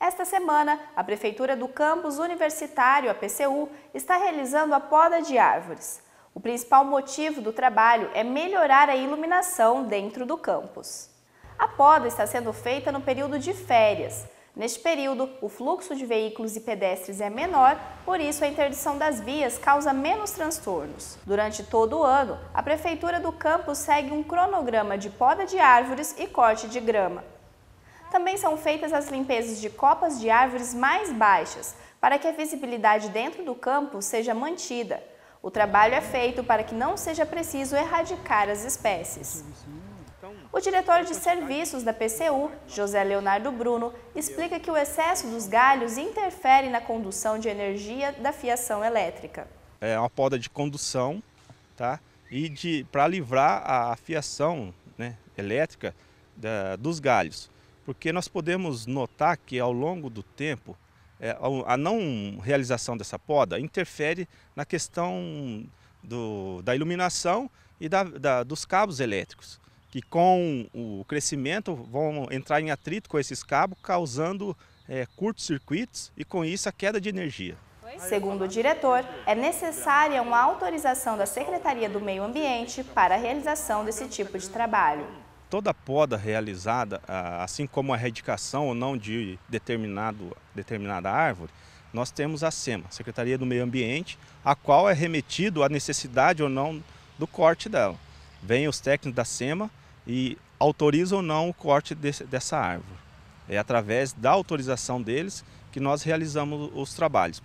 Esta semana, a Prefeitura do Campus Universitário, a PCU, está realizando a poda de árvores. O principal motivo do trabalho é melhorar a iluminação dentro do campus. A poda está sendo feita no período de férias. Neste período, o fluxo de veículos e pedestres é menor, por isso a interdição das vias causa menos transtornos. Durante todo o ano, a Prefeitura do Campus segue um cronograma de poda de árvores e corte de grama. Também são feitas as limpezas de copas de árvores mais baixas, para que a visibilidade dentro do campo seja mantida. O trabalho é feito para que não seja preciso erradicar as espécies. O diretor de serviços da PCU, José Leonardo Bruno, explica que o excesso dos galhos interfere na condução de energia da fiação elétrica. É uma poda de condução, tá? E para livrar a fiação né, elétrica da, dos galhos porque nós podemos notar que ao longo do tempo é, a não realização dessa poda interfere na questão do, da iluminação e da, da, dos cabos elétricos, que com o crescimento vão entrar em atrito com esses cabos, causando é, curtos circuitos e com isso a queda de energia. É. Segundo o diretor, é necessária uma autorização da Secretaria do Meio Ambiente para a realização desse tipo de trabalho toda poda realizada, assim como a erradicação ou não de determinado, determinada árvore, nós temos a SEMA, Secretaria do Meio Ambiente, a qual é remetido a necessidade ou não do corte dela. Vêm os técnicos da SEMA e autorizam ou não o corte desse, dessa árvore. É através da autorização deles que nós realizamos os trabalhos.